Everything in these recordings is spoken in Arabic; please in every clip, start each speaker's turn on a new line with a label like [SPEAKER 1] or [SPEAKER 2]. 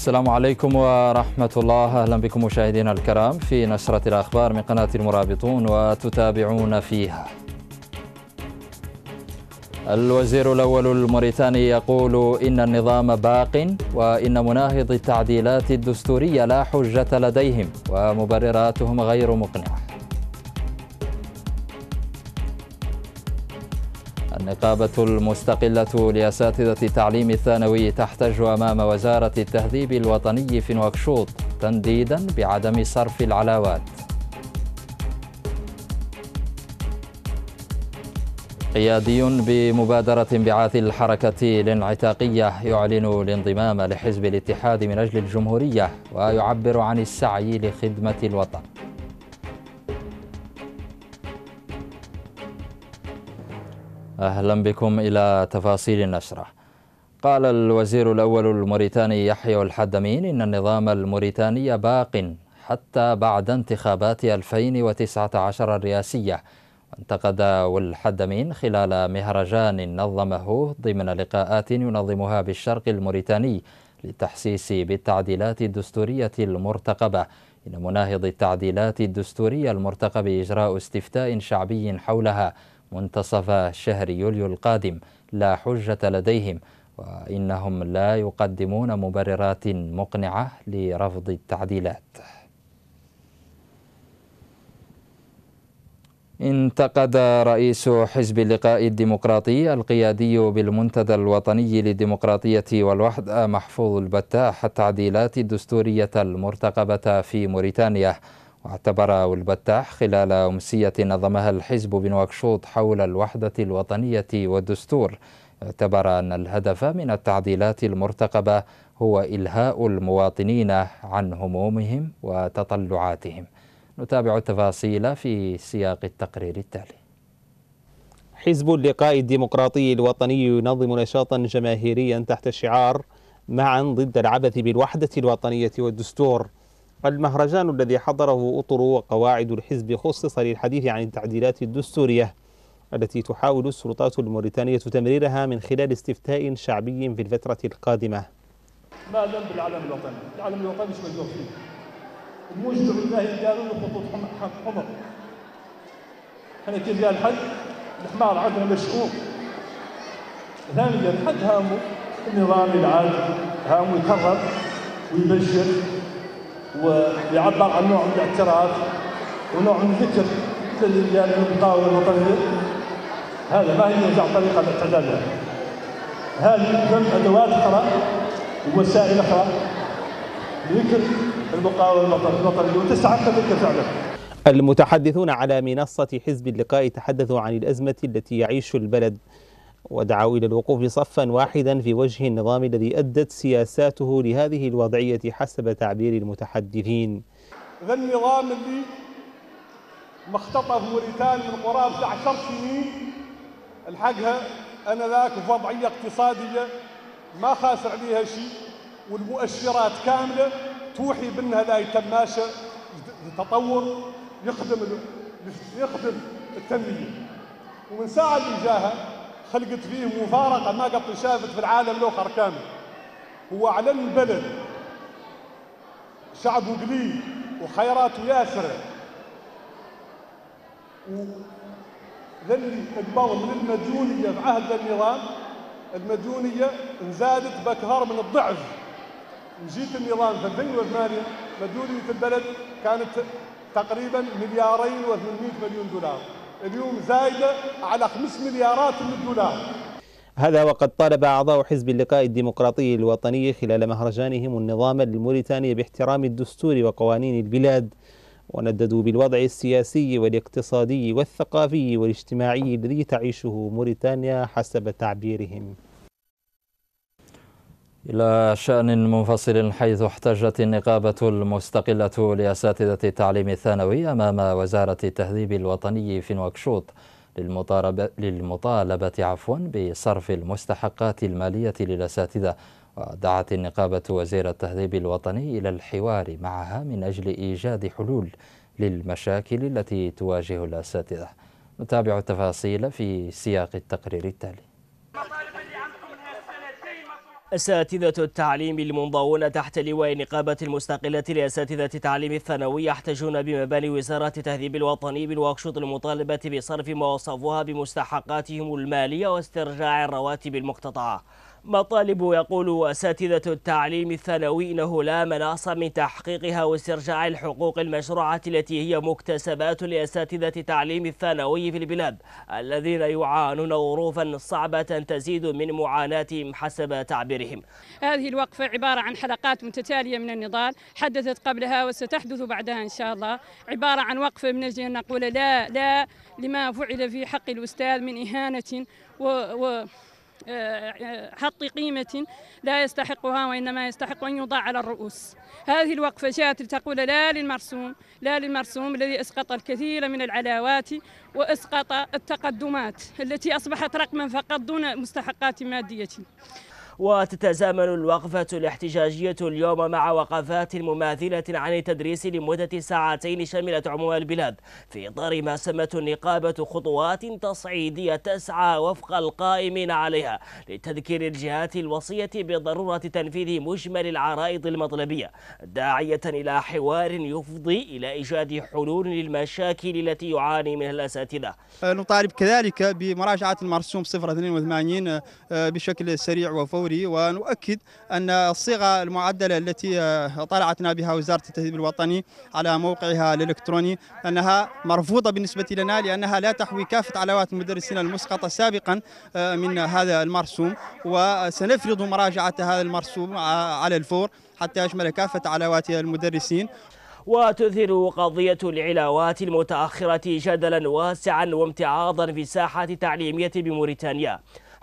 [SPEAKER 1] السلام عليكم ورحمة الله أهلا بكم مشاهدينا الكرام في نشرة الأخبار من قناة المرابطون وتتابعون فيها الوزير الأول الموريتاني يقول إن النظام باق وإن مناهض التعديلات الدستورية لا حجة لديهم ومبرراتهم غير مقنعة النقابة المستقلة لأساتذة التعليم الثانوي تحتج أمام وزارة التهذيب الوطني في نواكشوط تنديدا بعدم صرف العلاوات قيادي بمبادرة انبعاث الحركة الانعتاقية يعلن الانضمام لحزب الاتحاد من أجل الجمهورية ويعبر عن السعي لخدمة الوطن أهلا بكم إلى تفاصيل النشرة قال الوزير الأول الموريتاني يحيى الحدمين إن النظام الموريتاني باق حتى بعد انتخابات 2019 الرئاسية انتقد الحدمين خلال مهرجان نظمه ضمن لقاءات ينظمها بالشرق الموريتاني للتحسيس بالتعديلات الدستورية المرتقبة إن مناهض التعديلات الدستورية المرتقب إجراء استفتاء شعبي حولها منتصف شهر يوليو القادم لا حجة لديهم وإنهم لا يقدمون مبررات مقنعة لرفض التعديلات انتقد رئيس حزب اللقاء الديمقراطي القيادي بالمنتدى الوطني للديمقراطية والوحدة محفوظ البتاح التعديلات الدستورية المرتقبة في موريتانيا واعتبر البتاح خلال أمسية نظمها الحزب بنواكشوط حول الوحدة الوطنية والدستور اعتبر أن الهدف من التعديلات المرتقبة هو إلهاء المواطنين عن همومهم وتطلعاتهم نتابع التفاصيل في سياق التقرير التالي حزب اللقاء الديمقراطي
[SPEAKER 2] الوطني ينظم نشاطا جماهيريا تحت شعار معا ضد العبث بالوحدة الوطنية والدستور المهرجان الذي حضره أطر وقواعد الحزب خصص للحديث عن التعديلات الدستورية التي تحاول السلطات الموريتانية تمريرها من خلال استفتاء شعبي في الفترة القادمة
[SPEAKER 3] ما لم بالعالم
[SPEAKER 4] الوطني؟ العلم الوطني مش موجود فيه الموجد بالله قالوا خطوط حمر احنا كيف قال الحد الحمار عندنا مشؤوم ثانيا الحد هامه النظام العادي هامه يكرر ويبشر ويعبر عن نوع من الاعتراف ونوع من الذكر المقاومه الوطنيه هذا ما هي وزع طريقه الاعتدال هذه من ادوات اخرى ووسائل اخرى لذكر المقاومه الوطنيه وتسعى كذلك فعلا
[SPEAKER 2] المتحدثون على منصة حزب اللقاء تحدثوا عن الأزمة التي يعيش البلد ودعوا إلى الوقوف صفا واحدا في وجه النظام الذي أدت سياساته لهذه الوضعية حسب تعبير المتحدثين
[SPEAKER 4] ذا النظام اللي مختطف موريتانيا من قرابة عشر سنين الحقها أنا ذاك في وضعية اقتصادية ما خاسر عليها شيء والمؤشرات كاملة توحي بأنها لا يتماشى تطور يخدم يخدم التنمية ومن ساعة اللي جاها خلقت فيه مفارقة ما قد شافت في العالم الآخر كامل هو على البلد
[SPEAKER 5] شعبه قليل وخيراته ياسرة ذلي البر من المديونية في عهد
[SPEAKER 4] النظام المديونية انزادت بأكثر من الضعف مجيت النظام في 2008 مديونية البلد كانت تقريبا مليارين و800 مليون دولار اليوم زايدة على 5 مليارات من الدولار
[SPEAKER 2] هذا وقد طالب أعضاء حزب اللقاء الديمقراطي الوطني خلال مهرجانهم النظام الموريتاني باحترام الدستور وقوانين البلاد ونددوا بالوضع السياسي والاقتصادي والثقافي والاجتماعي الذي تعيشه موريتانيا حسب تعبيرهم
[SPEAKER 1] إلى شأن منفصل حيث احتجت النقابة المستقلة لأساتذة التعليم الثانوي أمام وزارة التهذيب الوطني في نواكشوط للمطالبة عفوا بصرف المستحقات المالية للأساتذة ودعت النقابة وزير التهذيب الوطني إلى الحوار معها من أجل إيجاد حلول للمشاكل التي تواجه الأساتذة نتابع التفاصيل في سياق التقرير التالي
[SPEAKER 3] أساتذة التعليم المنضوون تحت لواء نقابة المستقلة لأساتذة التعليم الثانوي يحتجون بمباني وزارة التهذيب الوطني بالواكشوط المطالبة بصرف ما وصفوها بمستحقاتهم المالية واسترجاع الرواتب المقتطعة مطالب يقول أساتذة التعليم الثانوي إنه لا مناص من تحقيقها واسترجاع الحقوق المشروعة التي هي مكتسبات لأساتذة تعليم الثانوي في البلاد الذين يعانون ظروفا صعبة تزيد من معاناتهم حسب تعبيرهم هذه الوقفة عبارة عن حلقات متتالية من النضال حدثت قبلها وستحدث بعدها إن شاء الله عبارة عن وقفة من أجل أن نقول لا لا لما فعل في حق الأستاذ من إهانة و, و آه، آه، حط قيمة لا يستحقها وإنما يستحق أن يوضع على الرؤوس هذه الوقفة جاءت لتقول لا للمرسوم لا للمرسوم الذي أسقط الكثير من العلاوات وأسقط التقدمات التي أصبحت رقما فقط دون مستحقات مادية وتتزامن الوقفة الاحتجاجية اليوم مع وقفات مماثلة عن التدريس لمدة ساعتين شملت عموم البلاد في إطار ما سمت النقابة خطوات تصعيدية تسعى وفق القائمين عليها لتذكير الجهات الوصية بضرورة تنفيذ مجمل العرائض المطلبية داعية إلى حوار يفضي إلى إيجاد حلول للمشاكل التي يعاني منها الأساتذة
[SPEAKER 2] نطالب كذلك بمراجعة المرسوم 082 آه، بشكل سريع وفوري الدوري ونؤكد أن الصيغة المعدلة التي آه، طلعتنا بها وزارة التهذيب الوطني على موقعها الإلكتروني أنها مرفوضة بالنسبة لنا لأنها لا تحوي كافة علاوات المدرسين المسقطة سابقا آه، من هذا المرسوم وسنفرض مراجعة هذا المرسوم على الفور حتى يشمل كافة علاوات المدرسين
[SPEAKER 3] وتثير قضية العلاوات المتأخرة جدلا واسعا وامتعاضا في الساحة التعليمية بموريتانيا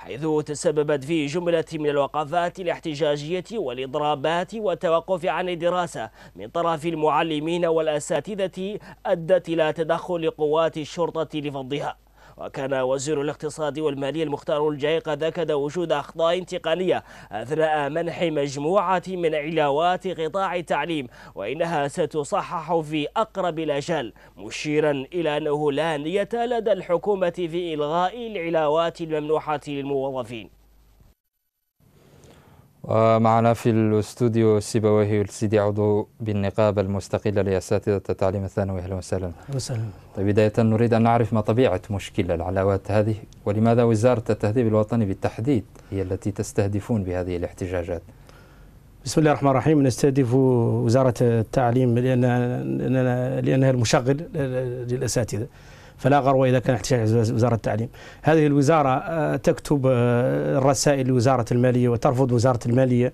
[SPEAKER 3] حيث تسببت في جملة من الوقفات الاحتجاجية والإضرابات والتوقف عن الدراسة من طرف المعلمين والأساتذة أدت إلى تدخل قوات الشرطة لفضها وكان وزير الاقتصاد والمالية المختار الجاي قد أكد وجود أخطاء تقنية أثناء منح مجموعة من علاوات قطاع التعليم وإنها ستصحح في أقرب الأجل مشيرا إلى أنه لا نية لدى الحكومة في إلغاء العلاوات الممنوحة للموظفين
[SPEAKER 1] ومعنا في الاستوديو سيبويه السيدي عضو بالنقابه المستقله لاساتذه التعليم الثانوي اهلا وسهلا. وسهلا. طيب بدايه نريد ان نعرف ما طبيعه مشكله العلاوات هذه ولماذا وزاره التهذيب الوطني بالتحديد هي التي تستهدفون بهذه الاحتجاجات؟ بسم الله الرحمن الرحيم
[SPEAKER 4] نستهدف وزاره التعليم لان لانها المشغل للاساتذه. فلا غرو إذا كان احتجاج وزارة التعليم هذه الوزارة آه، تكتب آه، الرسائل لوزارة المالية وترفض وزارة المالية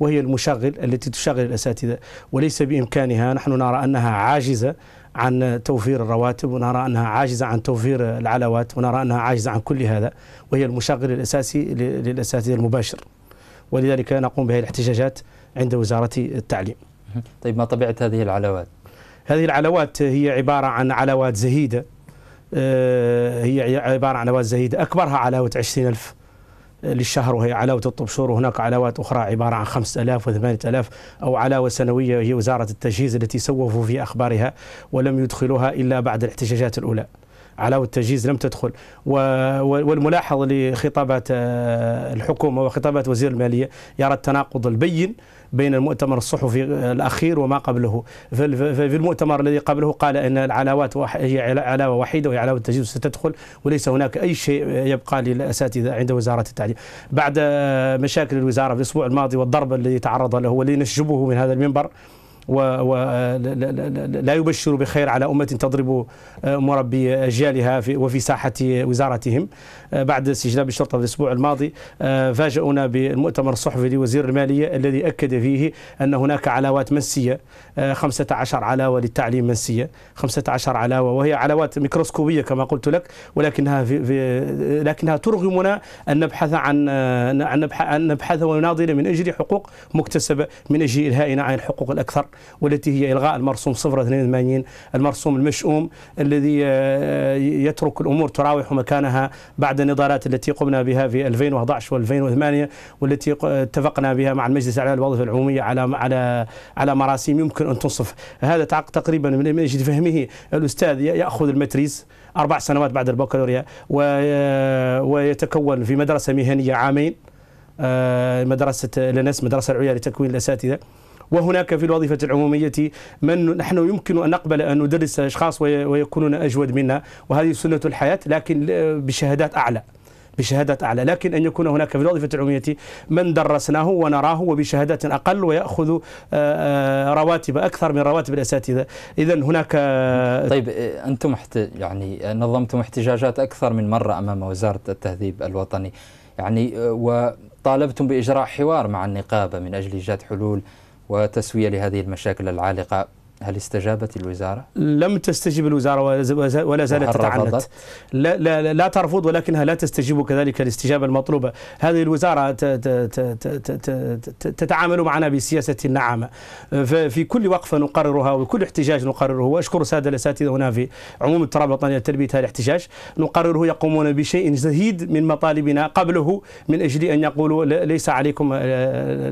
[SPEAKER 4] وهي المشغل التي تشغل الأساتذة وليس بإمكانها نحن نرى أنها عاجزة عن توفير الرواتب ونرى أنها عاجزة عن توفير العلاوات ونرى أنها عاجزة عن كل هذا وهي المشغل الأساسي للأساتذة المباشر ولذلك نقوم بهذه الاحتجاجات عند وزارة التعليم طيب ما طبيعة هذه العلاوات؟ هذه العلاوات هي عبارة عن علاوات زهيدة آه، هي عبارة عن علاوات زايدة أكبرها علاوة 20000 للشهر وهي علاوة الطبشور وهناك علاوات أخرى عبارة عن 5000 و8000 أو علاوة سنوية هي وزارة التجهيز التي سوفوا في أخبارها ولم يدخلوها إلا بعد الاحتجاجات الأولى علاوة التجهيز لم تدخل والملاحظ لخطابات آه، الحكومة وخطابات وزير المالية يرى التناقض البين بين المؤتمر الصحفي الأخير وما قبله في المؤتمر الذي قبله قال أن العلاوات هي علاوة وحيدة وهي علاوة التجديد ستدخل وليس هناك أي شيء يبقى للأساتذة عند وزارة التعليم بعد مشاكل الوزارة في الأسبوع الماضي والضرب الذي تعرض له والذي نشجبه من هذا المنبر ولا يبشر بخير على أمة تضرب مربي أجيالها وفي ساحة وزارتهم آه، بعد استجلاب الشرطة في الأسبوع الماضي آه، فاجؤونا بالمؤتمر الصحفي لوزير المالية الذي أكد فيه أن هناك علاوات منسية 15 آه، علاوة للتعليم منسية 15 علاوة وهي علاوات ميكروسكوبية كما قلت لك ولكنها في في لكنها ترغمنا أن نبحث عن أن نبحث ونناضل من أجل حقوق مكتسبة من أجل إلهائنا عن الحقوق الأكثر والتي هي إلغاء المرسوم 082 المرسوم المشؤوم الذي يترك الأمور تراوح مكانها بعد النضالات التي قمنا بها في 2011 و2008 والتي اتفقنا بها مع المجلس الاعلى للوظيفه العموميه على على على مراسيم يمكن ان تنصف هذا تقريبا من اجل فهمه الاستاذ ياخذ المتريس اربع سنوات بعد البكالوريا آه، ويتكون في مدرسه مهنيه عامين آه، مدرسه لنس مدرسه العليا لتكوين الاساتذه وهناك في الوظيفة العمومية من نحن يمكن أن نقبل أن ندرس أشخاص ويكونون أجود منا وهذه سنة الحياة لكن بشهادات أعلى بشهادات أعلى لكن أن يكون هناك في الوظيفة العمومية من درسناه ونراه وبشهادات أقل ويأخذ آه،
[SPEAKER 1] آه، رواتب أكثر من رواتب الأساتذة إذا هناك آه، طيب أنتم يعني نظمتم احتجاجات أكثر من مرة أمام وزارة التهذيب الوطني يعني وطالبتم بإجراء حوار مع النقابة من أجل إيجاد حلول وتسوية لهذه المشاكل العالقة هل استجابت الوزارة؟
[SPEAKER 4] لم تستجب الوزارة ولا زالت تتعنت لا, لا, لا ترفض ولكنها لا تستجيب كذلك الاستجابة المطلوبة هذه الوزارة تتعامل معنا بسياسة النعامة في كل وقفة نقررها وكل احتجاج نقرره وأشكر السادة الأساتذة هنا في عموم التراب الوطني لتربية هذا الاحتجاج نقرره يقومون بشيء زهيد من مطالبنا قبله من أجل أن يقولوا ليس عليكم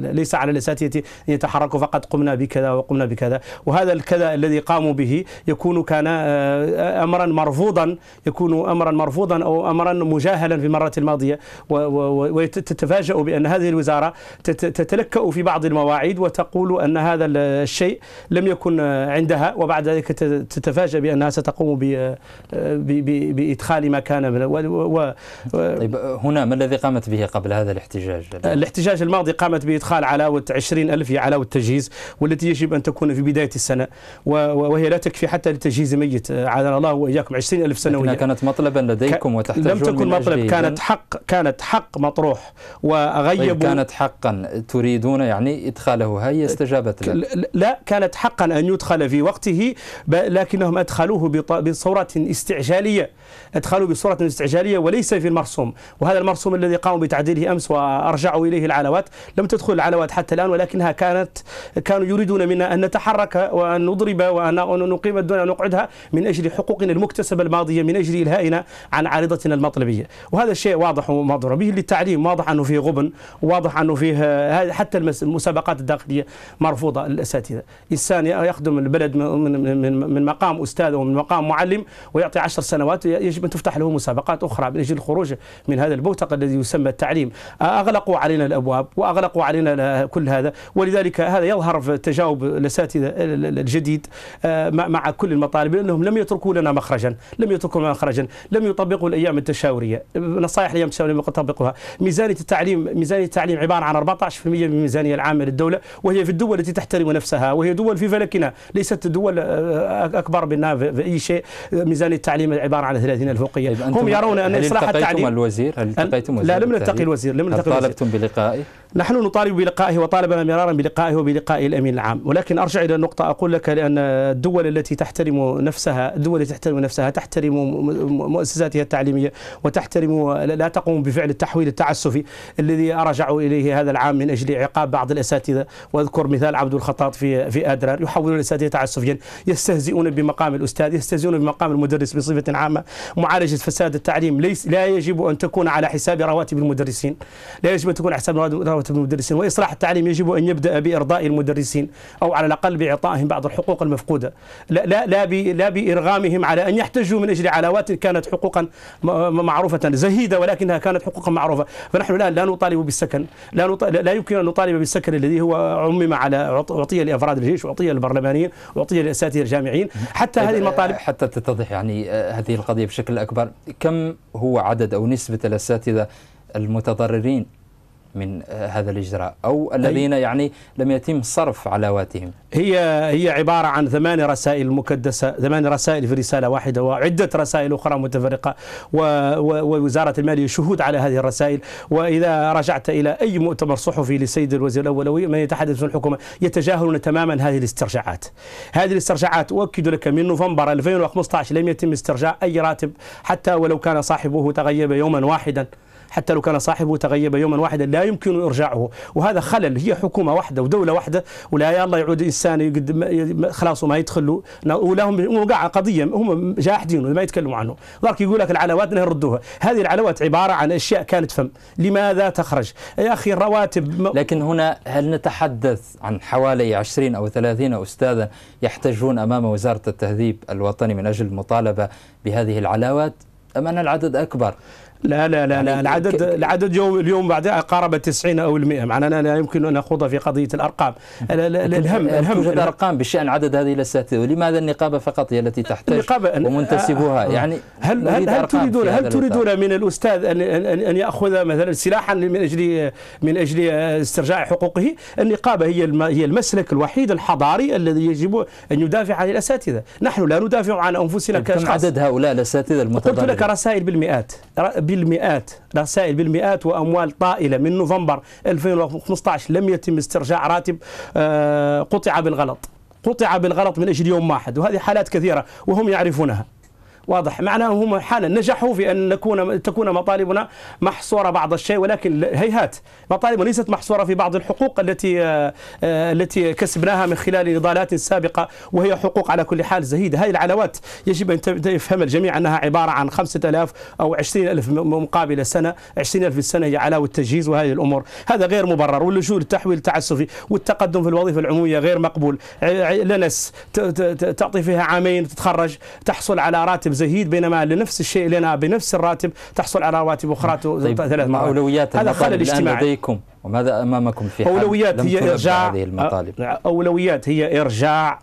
[SPEAKER 4] ليس على الأساتذة أن يتحركوا فقط قمنا بكذا وقمنا بكذا وهذا العمل كذا الذي قاموا به يكون كان آه، آه، امرا مرفوضا يكون امرا مرفوضا او امرا مجاهلا في المره الماضيه وتتفاجأ بان هذه الوزاره تتلكأ في بعض المواعيد وتقول ان هذا الشيء لم يكن آه، عندها وبعد ذلك تتفاجأ بانها ستقوم بادخال ما كان و طيب هنا ما الذي قامت
[SPEAKER 1] به قبل هذا الاحتجاج؟
[SPEAKER 4] الاحتجاج الماضي قامت بادخال علاوه 20000 في علاوه تجهيز والتي يجب ان تكون في بدايه السنه وهي لا تكفي حتى لتجهيز ميت آه، عادنا الله
[SPEAKER 1] واياكم 20 20000 سنويا كانت مطلبا لديكم وتحتاجون لم تكن مطلب كانت
[SPEAKER 4] حق كانت حق مطروح
[SPEAKER 1] وغيبوا طيب كانت حقا تريدون يعني ادخاله هي استجابت لك
[SPEAKER 4] لا كانت حقا ان يدخل في وقته لكنهم ادخلوه بصوره استعجاليه ادخلوا بصوره استعجاليه وليس في المرسوم وهذا المرسوم الذي قاموا بتعديله امس وارجعوا اليه العلوات لم تدخل العلوات حتى الان ولكنها كانت كانوا يريدون منا ان نتحرك وان أن نضرب وأن نقيم الدنيا ونقعدها من أجل حقوقنا المكتسبة الماضية من أجل إلهائنا عن عارضتنا المطلبية وهذا الشيء واضح ومضر به للتعليم واضح أنه فيه غبن واضح أنه فيه حتى المسابقات الداخلية مرفوضة للأساتذة إنسان يخدم البلد من, من, من مقام أستاذ ومن مقام معلم ويعطي عشر سنوات يجب أن تفتح له مسابقات أخرى من أجل الخروج من هذا البوتق الذي يسمى التعليم أغلقوا علينا الأبواب وأغلقوا علينا كل هذا ولذلك هذا يظهر في تجاوب الأساتذة الجديد آه، مع كل المطالب لانهم لم يتركوا لنا مخرجا، لم يتركوا لنا مخرجا، لم يطبقوا الايام التشاوريه، نصائح الايام التشاوريه لم يطبقوها، ميزانيه التعليم ميزانيه التعليم عباره عن 14% من الميزانيه العامه للدوله وهي في الدول التي تحترم نفسها وهي دول في فلكنا، ليست دول آه، اكبر منا في اي شيء، ميزانيه التعليم عباره عن 30 الفوقية، طيب، هم يرون ان اصلاح التعليم الوزير؟
[SPEAKER 1] هل التقيتم الوزير؟ لا لم نلتقي الوزير لم نلتقي الوزير طالبتم بلقائه؟
[SPEAKER 4] نحن نطالب بلقائه وطالبنا مرارا بلقائه وبلقاء الامين العام، ولكن ارجع الى النقطه اقول أقول لك لأن الدول التي تحترم نفسها الدول التي تحترم نفسها تحترم مؤسساتها التعليمية وتحترم لا تقوم بفعل التحويل التعسفي الذي رجعوا إليه هذا العام من أجل عقاب بعض الأساتذة وأذكر مثال عبد الخطاط في في أدرار يحولون الأساتذة تعسفيا يستهزئون بمقام الأستاذ يستهزئون بمقام المدرس بصفة عامة معالجة فساد التعليم ليس لا يجب أن تكون على حساب رواتب المدرسين لا يجب أن تكون على حساب رواتب المدرسين وإصلاح التعليم يجب أن يبدأ بإرضاء المدرسين أو على الأقل بإعطائهم بعض بعض الحقوق المفقودة لا, لا, لا, لا بإرغامهم على أن يحتجوا من أجل علاوات كانت حقوقا معروفة زهيدة ولكنها كانت حقوقا معروفة فنحن الآن لا نطالب بالسكن لا, نطالب لا يمكن أن نطالب بالسكن الذي هو عمم على أعطي
[SPEAKER 1] لأفراد الجيش واعطي للبرلمانيين واعطي للأساتذة الجامعيين حتى هذه المطالب حتى تتضح يعني آه، هذه القضية بشكل أكبر كم هو عدد أو نسبة الأساتذة المتضررين من آه، هذا الإجراء أو الذين يعني لم يتم صرف علاواتهم
[SPEAKER 4] هي هي عبارة عن ثمان رسائل مكدسة ثمان رسائل في رسالة واحدة وعدة رسائل أخرى متفرقة ووزارة المالية شهود على هذه الرسائل وإذا رجعت إلى أي مؤتمر صحفي للسيد الوزير الأول أو من يتحدث في الحكومة يتجاهلون تماما هذه الاسترجاعات هذه الاسترجاعات أؤكد لك من نوفمبر 2015 لم يتم استرجاع أي راتب حتى ولو كان صاحبه تغيب يوما واحدا حتى لو كان صاحبه تغيب يوما واحدا لا يمكن إرجاعه وهذا خلل هي حكومة واحدة ودولة واحدة ولا يا الله يعود إنسان خلاص وما يدخلوا ولهم وقع قضية هم جاحدين ما يتكلموا عنه ذلك يقول لك العلاوات انها يردوها هذه العلاوات عبارة عن أشياء كانت فم
[SPEAKER 1] لماذا تخرج يا أخي الرواتب م... لكن هنا هل نتحدث عن حوالي 20 أو 30 أستاذا يحتجون أمام وزارة التهذيب الوطني من أجل المطالبة بهذه العلاوات أم أن العدد أكبر لا لا لا, لا يعني العدد العدد
[SPEAKER 4] اليوم بعد قارب 90 او ال 100 معناها لا يمكن ان اخوض في قضيه الارقام الهم الهم توجد
[SPEAKER 1] ارقام بشان عدد هذه الاساتذه ولماذا النقابه فقط هي التي تحتاج النقابه ومنتسبوها آه، آه. يعني هل هل, هل تريدون هل تريدون من الاستاذ ان ان ياخذ مثلا سلاحا
[SPEAKER 4] من اجل من اجل آه، استرجاع حقوقه النقابه هي هي المسلك الوحيد الحضاري الذي يجب ان يدافع عن الاساتذه نحن لا ندافع عن انفسنا طيب، كاشخاص عدد هؤلاء الاساتذه المتضررين قلت لك رسائل بالمئات بالمئات رسائل بالمئات وأموال طائلة من نوفمبر 2015 لم يتم استرجاع راتب آه، قطع بالغلط قطع بالغلط من أجل يوم واحد وهذه حالات كثيرة وهم يعرفونها واضح معناه هم حالا نجحوا في ان نكون تكون مطالبنا محصوره بعض الشيء ولكن هيهات مطالبنا ليست محصوره في بعض الحقوق التي آه، التي كسبناها من خلال نضالات سابقه وهي حقوق على كل حال زهيده هذه العلاوات يجب ان يفهم الجميع انها عباره عن 5000 او 20000 مقابل سنه 20000 في السنه هي علاوه تجهيز وهذه الامور هذا غير مبرر واللجوء للتحويل التعسفي والتقدم في الوظيفه العموميه غير مقبول لنس تعطي فيها عامين تتخرج تحصل على راتب زهيد بينما لنفس الشيء لنا بنفس الراتب تحصل على رواتب أخرى طيب ثلاث مرات أولويات هذا خلل اجتماعي
[SPEAKER 1] لديكم وماذا امامكم في حال اولويات هي ارجاع هذه المطالب
[SPEAKER 4] اولويات هي ارجاع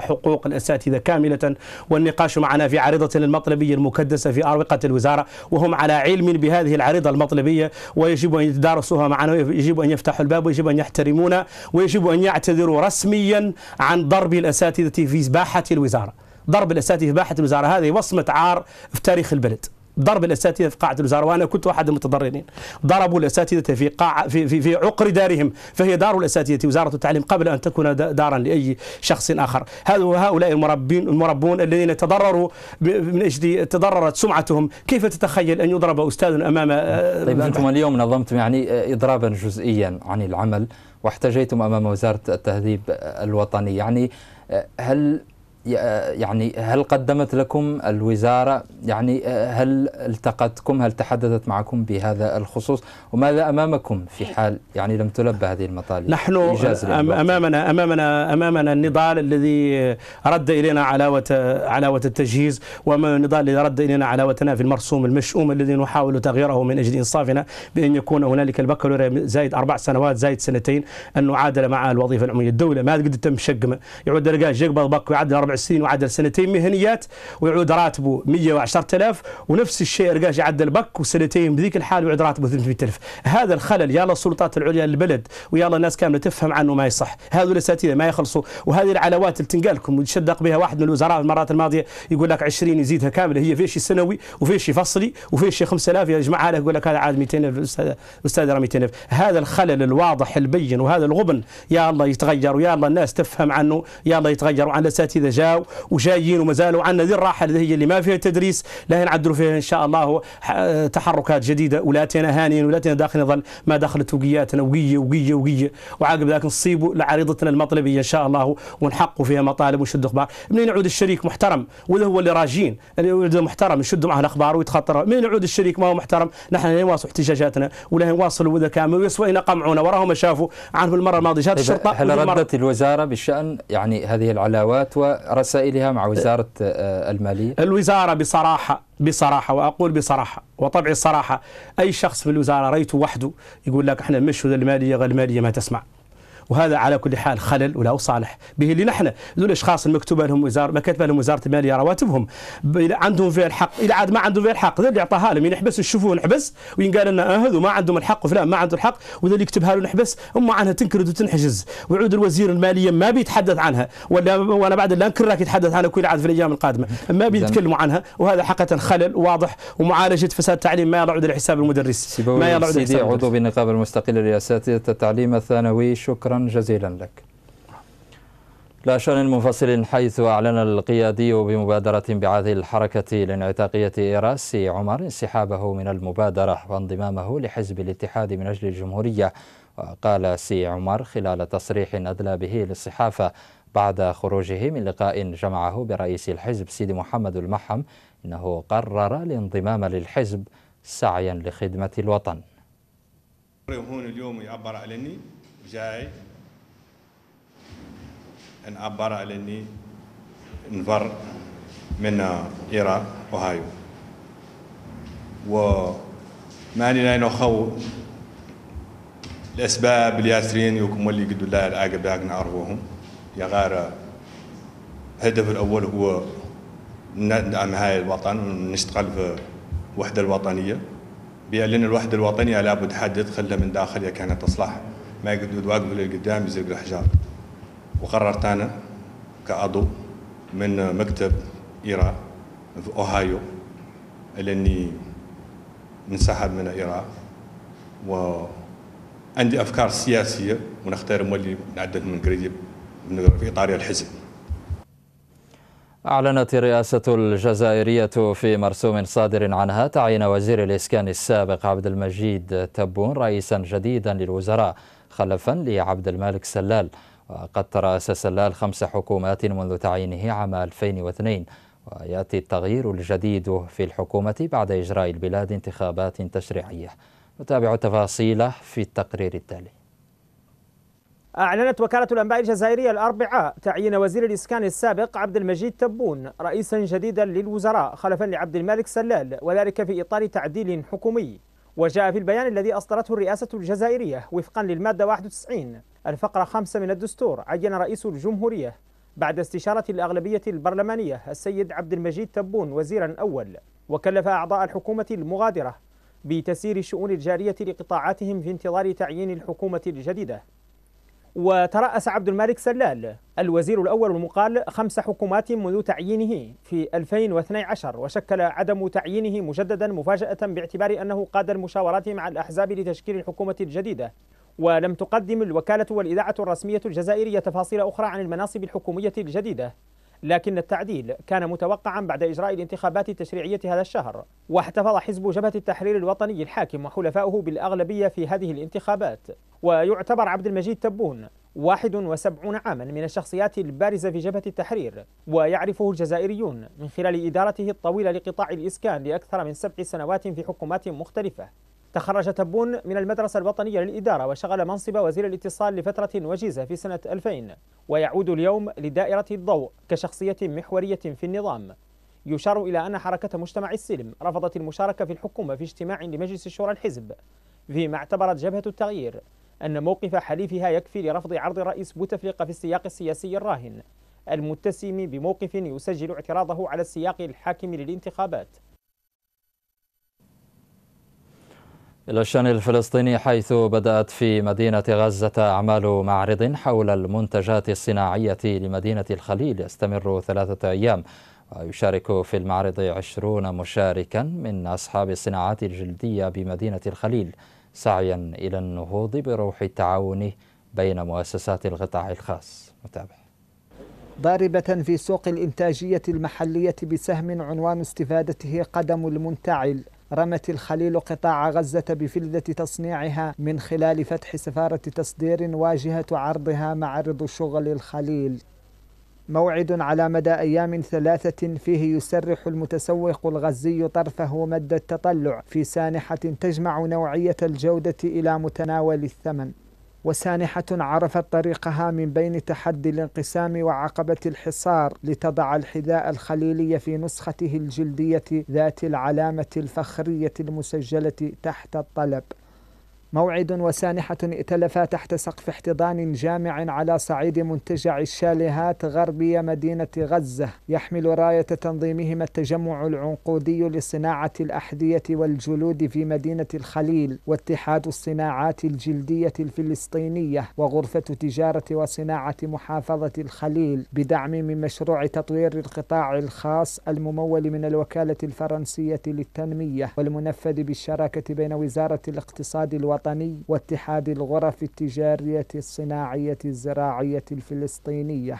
[SPEAKER 4] حقوق الاساتذه كامله والنقاش معنا في عريضه المطلبيه المكدسه في اروقه الوزاره وهم على علم بهذه العريضه المطلبيه ويجب ان يتدارسوها معنا ويجب ان يفتحوا الباب ويجب ان يحترمونا ويجب ان يعتذروا رسميا عن ضرب الاساتذه في باحه الوزاره ضرب الاساتذه في باحه الوزاره هذه وصمه عار في تاريخ البلد ضرب الاساتذه في قاعه الوزاره وانا كنت احد المتضررين ضربوا الاساتذه في قاع في, في في عقر دارهم فهي دار الاساتذه وزاره التعليم قبل ان تكون دارا لاي شخص اخر هؤلاء المربين المربون الذين تضرروا من
[SPEAKER 1] اجل تضررت سمعتهم كيف تتخيل ان يضرب استاذ امام طيب انتم اليوم نظمتم يعني اضرابا جزئيا عن العمل واحتجيتم امام وزاره التهذيب الوطني يعني هل يعني هل قدمت لكم الوزارة يعني آه، هل التقتكم هل تحدثت معكم بهذا الخصوص وماذا أمامكم في حال يعني لم تلبى هذه المطالب نحن
[SPEAKER 4] أمامنا أمامنا أمامنا النضال الذي رد إلينا علاوة علاوة التجهيز وما النضال الذي رد إلينا علاوتنا في المرسوم المشؤوم الذي نحاول تغييره من أجل إنصافنا بأن يكون هنالك البكالوريا زايد أربع سنوات زايد سنتين أن نعادل مع الوظيفة العمومية الدولة ما قد تم شقمه يعود لقاه شقمة بق ويعدل أربع سنين وعدل سنتين مهنيات ويعود راتبه 110000 ونفس الشيء رجاج يعدل بك وسنتين بذيك الحال ويعود راتبه 300000 هذا الخلل يا السلطات العليا للبلد ويا الناس كامله تفهم عنه ما يصح هذول الاساتذه ما يخلصوا وهذه العلاوات اللي تنقالكم ويتشدق بها واحد من الوزراء المرات الماضيه يقول لك 20 يزيدها كامله هي فيش سنوي وفيش فصلي وفيش 5000 يا جماعه يقول لك هذا عاد 200000 استاذ استاذ 200000 هذا الخلل الواضح البين وهذا الغبن يا الله يتغير ويا الله الناس تفهم عنه يا الله يتغير وعن الاساتذه جاوا وجايين وما زالوا عندنا ذي الراحه اللي هي اللي ما فيها تدريس لا نعدلوا فيها ان شاء الله تحركات جديده ولاتنا هانين ولاتنا داخل يظل ما دخلت وقياتنا وقيه وقيه وقيه وعاقب ذاك نصيبوا لعريضتنا المطلبيه ان شاء الله ونحقوا فيها مطالب ونشدوا اخبار منين يعود الشريك محترم واذا هو اللي راجين اللي محترم نشدوا معه الاخبار ويتخطر منين يعود الشريك ما هو محترم نحن نواصل احتجاجاتنا ولا نواصل واذا كامل ان قمعونا وراهم شافوا عنه المره الماضيه جات الشرطه هل ردت
[SPEAKER 1] الوزاره بشان يعني هذه العلاوات و رسائلها مع وزارة آه، المالية الوزارة بصراحة بصراحة وأقول بصراحة وطبع الصراحة أي شخص في الوزارة رأيته وحده
[SPEAKER 4] يقول لك احنا مش المالية غير المالية ما تسمع وهذا على كل حال خلل ولا صالح به اللي نحن ذول الاشخاص المكتوب لهم وزاره مكتوبه لهم وزاره الماليه رواتبهم عندهم فيها الحق الى عاد ما عندهم فيها الحق ذا اللي اعطاها لهم ينحبس يشوفوه نحبس وينقال لنا أه، هذو ما عندهم الحق وفلان ما عنده الحق وذا اللي يكتبها له نحبس هم عنها تنكرد وتنحجز ويعود الوزير الماليه ما بيتحدث عنها ولا وانا بعد لا راك يتحدث عنها كل عاد في الايام القادمه ما بيتكلموا عنها وهذا حقيقه خلل واضح ومعالجه فساد التعليم ما يعود على حساب المدرس ما يعود على حساب عضو
[SPEAKER 1] بالنقابه المستقله لاساتذه التعليم الثانوي شكرا جزيلا لك لا شأن منفصل حيث أعلن القيادي بمبادرة بعاد الحركة الانعتاقية إيراسي عمر انسحابه من المبادرة وانضمامه لحزب الاتحاد من أجل الجمهورية وقال سي عمر خلال تصريح أدلى به للصحافة بعد خروجه من لقاء جمعه برئيس الحزب سيدي محمد المحم إنه قرر الانضمام للحزب سعيا لخدمة الوطن
[SPEAKER 3] هون اليوم يعبر علني جاي عبر على اني نفر من ايران اوهايو وماني لا نخو الاسباب الياسرين يكم اللي قدوا لا العاقب نعرفوهم يا غار الهدف الاول هو ندعم هاي الوطن ونشتغل في الوحده الوطنيه بان الوحده الوطنيه لابد حد يدخلها من داخل كانت تصلح ما يقدروا يواقفوا للقدام يزق الحجاب وقررت أنا كعضو من مكتب إيرا في أوهايو لاني أني من إيرا وعندي أفكار سياسية ونختار مولي نعدل من قريب في إطار الحزب
[SPEAKER 1] أعلنت الرئاسة الجزائرية في مرسوم صادر عنها تعيين وزير الإسكان السابق عبد المجيد تبون رئيسا جديدا للوزراء خلفا لعبد المالك سلال وقد ترأس سلال خمس حكومات منذ تعيينه عام 2002 ويأتي التغيير الجديد في الحكومة بعد إجراء البلاد انتخابات تشريعية نتابع تفاصيله في التقرير التالي
[SPEAKER 5] أعلنت وكالة الأنباء الجزائرية الأربعاء تعيين وزير الإسكان السابق عبد المجيد تبون رئيسا جديدا للوزراء خلفا لعبد المالك سلال وذلك في إطار تعديل حكومي وجاء في البيان الذي أصدرته الرئاسة الجزائرية وفقا للمادة 91 الفقرة 5 من الدستور عين رئيس الجمهورية بعد استشارة الأغلبية البرلمانية السيد عبد المجيد تبون وزيرا أول وكلف أعضاء الحكومة المغادرة بتسيير الشؤون الجارية لقطاعاتهم في انتظار تعيين الحكومة الجديدة وترأس عبد الملك سلال الوزير الأول المقال خمس حكومات منذ تعيينه في 2012 وشكل عدم تعيينه مجددا مفاجأة باعتبار أنه قاد المشاورات مع الأحزاب لتشكيل الحكومة الجديدة ولم تقدم الوكالة والإذاعة الرسمية الجزائرية تفاصيل أخرى عن المناصب الحكومية الجديدة لكن التعديل كان متوقعا بعد إجراء الانتخابات التشريعية هذا الشهر واحتفظ حزب جبهة التحرير الوطني الحاكم وحلفائه بالأغلبية في هذه الانتخابات ويعتبر عبد المجيد تبون 71 عاما من الشخصيات البارزة في جبهة التحرير ويعرفه الجزائريون من خلال إدارته الطويلة لقطاع الإسكان لأكثر من سبع سنوات في حكومات مختلفة تخرج تبون من المدرسة الوطنية للإدارة وشغل منصب وزير الاتصال لفترة وجيزة في سنة 2000 ويعود اليوم لدائرة الضوء كشخصية محورية في النظام يشار إلى أن حركة مجتمع السلم رفضت المشاركة في الحكومة في اجتماع لمجلس الشورى الحزب فيما اعتبرت جبهة التغيير أن موقف حليفها يكفي لرفض عرض الرئيس بوتفليقة في السياق السياسي الراهن المتسم بموقف يسجل اعتراضه على السياق الحاكم للانتخابات
[SPEAKER 1] إلى الشأن الفلسطيني حيث بدأت في مدينة غزة أعمال معرض حول المنتجات الصناعية لمدينة الخليل يستمر ثلاثة أيام ويشارك في المعرض عشرون مشاركا من أصحاب الصناعات الجلدية بمدينة الخليل سعيا إلى النهوض بروح التعاون بين مؤسسات القطاع الخاص متابع
[SPEAKER 6] ضاربة في سوق الإنتاجية المحلية بسهم عنوان استفادته قدم المنتعل رمت الخليل قطاع غزة بفلذة تصنيعها من خلال فتح سفارة تصدير واجهة عرضها معرض شغل الخليل موعد على مدى أيام ثلاثة فيه يسرح المتسوق الغزي طرفه مد التطلع في سانحة تجمع نوعية الجودة إلى متناول الثمن وسانحة عرفت طريقها من بين تحدي الانقسام وعقبة الحصار لتضع الحذاء الخليلي في نسخته الجلدية ذات العلامة الفخرية المسجلة تحت الطلب موعد وسانحة ائتلفا تحت سقف احتضان جامع على صعيد منتجع الشاليهات غربي مدينة غزة يحمل راية تنظيمهما التجمع العنقودي لصناعة الأحذية والجلود في مدينة الخليل واتحاد الصناعات الجلدية الفلسطينية وغرفة تجارة وصناعة محافظة الخليل بدعم من مشروع تطوير القطاع الخاص الممول من الوكالة الفرنسية للتنمية والمنفذ بالشراكة بين وزارة الاقتصاد الوطني الوطني واتحاد الغرف التجارية الصناعية الزراعية الفلسطينية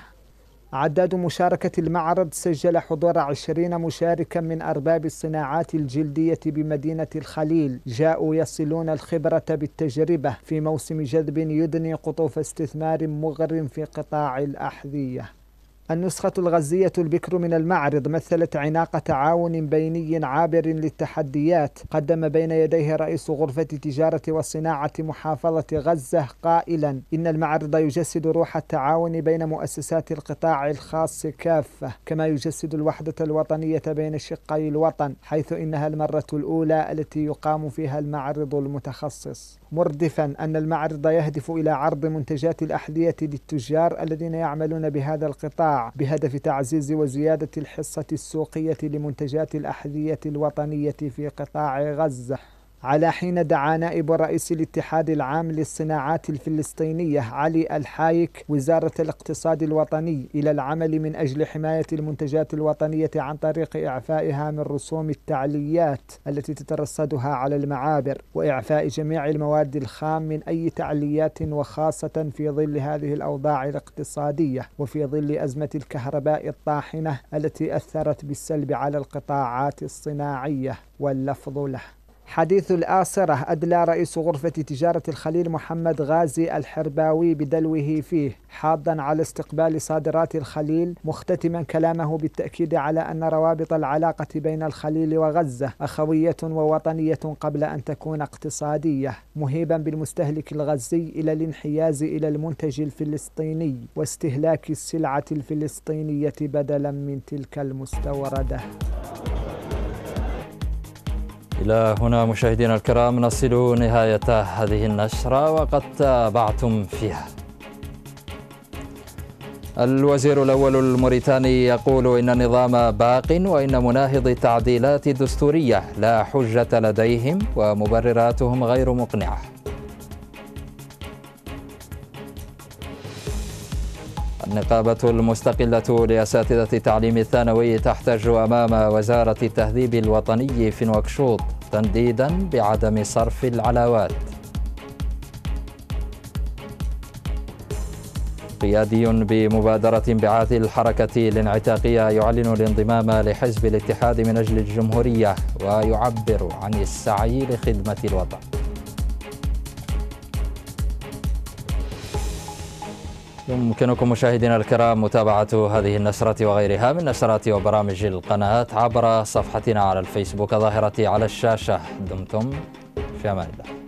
[SPEAKER 6] عداد مشاركة المعرض سجل حضور عشرين مشاركا من أرباب الصناعات الجلدية بمدينة الخليل جاءوا يصلون الخبرة بالتجربة في موسم جذب يدني قطوف استثمار مغر في قطاع الأحذية النسخة الغزية البكر من المعرض مثلت عناق تعاون بيني عابر للتحديات قدم بين يديه رئيس غرفة تجارة وصناعة محافظة غزة قائلا إن المعرض يجسد روح التعاون بين مؤسسات القطاع الخاص كافة كما يجسد الوحدة الوطنية بين شقي الوطن حيث إنها المرة الأولى التي يقام فيها المعرض المتخصص مردفا أن المعرض يهدف إلى عرض منتجات الأحذية للتجار الذين يعملون بهذا القطاع بهدف تعزيز وزيادة الحصة السوقية لمنتجات الأحذية الوطنية في قطاع غزة على حين دعا نائب رئيس الاتحاد العام للصناعات الفلسطينية علي الحايك وزارة الاقتصاد الوطني إلى العمل من أجل حماية المنتجات الوطنية عن طريق إعفائها من رسوم التعليات التي تترصدها على المعابر وإعفاء جميع المواد الخام من أي تعليات وخاصة في ظل هذه الأوضاع الاقتصادية وفي ظل أزمة الكهرباء الطاحنة التي أثرت بالسلب على القطاعات الصناعية واللفظ له حديث الآسرة أدلى رئيس غرفة تجارة الخليل محمد غازي الحرباوي بدلوه فيه حاضا على استقبال صادرات الخليل مختتما كلامه بالتأكيد على أن روابط العلاقة بين الخليل وغزة أخوية ووطنية قبل أن تكون اقتصادية مهيبا بالمستهلك الغزي إلى الانحياز إلى المنتج الفلسطيني واستهلاك السلعة الفلسطينية بدلا من تلك المستوردة
[SPEAKER 1] إلى هنا مشاهدينا الكرام نصل نهاية هذه النشرة وقد تابعتم فيها الوزير الأول الموريتاني يقول إن النظام باق وإن مناهض التعديلات الدستورية لا حجة لديهم ومبرراتهم غير مقنعة النقابة المستقلة لأساتذة التعليم الثانوي تحتج أمام وزارة التهذيب الوطني في نواكشوط تنديدا بعدم صرف العلاوات قيادي بمبادرة انبعاث الحركة الانعتاقية يعلن الانضمام لحزب الاتحاد من أجل الجمهورية ويعبر عن السعي لخدمة الوطن يمكنكم مشاهدينا الكرام متابعة هذه النشرة وغيرها من نشرات وبرامج القناة عبر صفحتنا على الفيسبوك ظاهرة على الشاشة دمتم في أمان الله